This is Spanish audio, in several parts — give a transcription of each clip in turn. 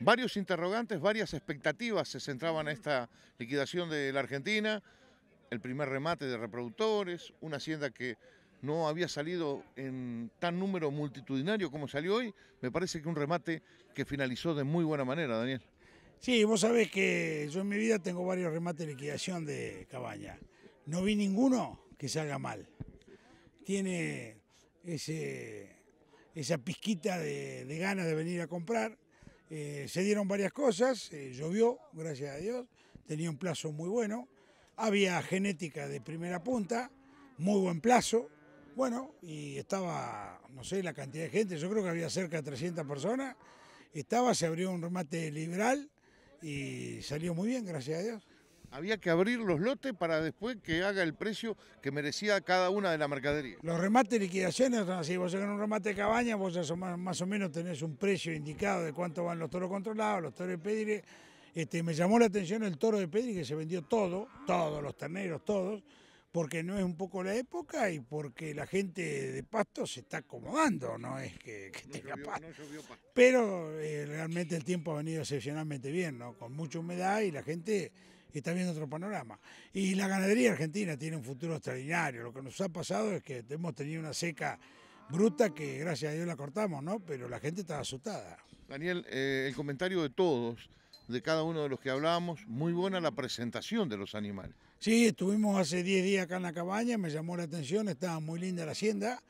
varios interrogantes, varias expectativas se centraban en esta liquidación de la Argentina, el primer remate de reproductores, una hacienda que no había salido en tan número multitudinario como salió hoy, me parece que un remate que finalizó de muy buena manera, Daniel. Sí, vos sabés que yo en mi vida tengo varios remates de liquidación de cabaña. No vi ninguno que salga mal. Tiene ese, esa pizquita de, de ganas de venir a comprar eh, se dieron varias cosas, eh, llovió, gracias a Dios, tenía un plazo muy bueno, había genética de primera punta, muy buen plazo, bueno, y estaba, no sé, la cantidad de gente, yo creo que había cerca de 300 personas, estaba, se abrió un remate liberal y salió muy bien, gracias a Dios había que abrir los lotes para después que haga el precio que merecía cada una de la mercadería. Los remates de liquidaciones son así, vos en un remate de cabaña, vos ya más o menos tenés un precio indicado de cuánto van los toros controlados, los toros de pedir. Este, me llamó la atención el toro de Pedri que se vendió todo, todos los terneros, todos, porque no es un poco la época y porque la gente de Pasto se está acomodando, no es que, tenga pasto. Pero eh, realmente el tiempo ha venido excepcionalmente bien, ¿no? con mucha humedad y la gente está viendo otro panorama. Y la ganadería argentina tiene un futuro extraordinario. Lo que nos ha pasado es que hemos tenido una seca bruta que gracias a Dios la cortamos, ¿no? Pero la gente está asustada. Daniel, eh, el comentario de todos, de cada uno de los que hablábamos, muy buena la presentación de los animales. Sí, estuvimos hace 10 días acá en la cabaña, me llamó la atención, estaba muy linda la hacienda,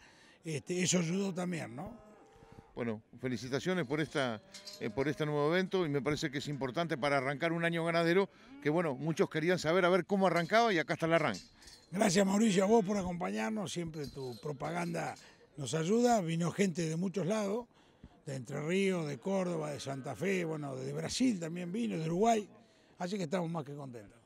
este, eso ayudó también, ¿no? Bueno, felicitaciones por, esta, eh, por este nuevo evento y me parece que es importante para arrancar un año ganadero que, bueno, muchos querían saber a ver cómo arrancaba y acá está el arranque. Gracias Mauricio a vos por acompañarnos, siempre tu propaganda nos ayuda, vino gente de muchos lados, de Entre Ríos, de Córdoba, de Santa Fe, bueno, de Brasil también vino, de Uruguay, así que estamos más que contentos.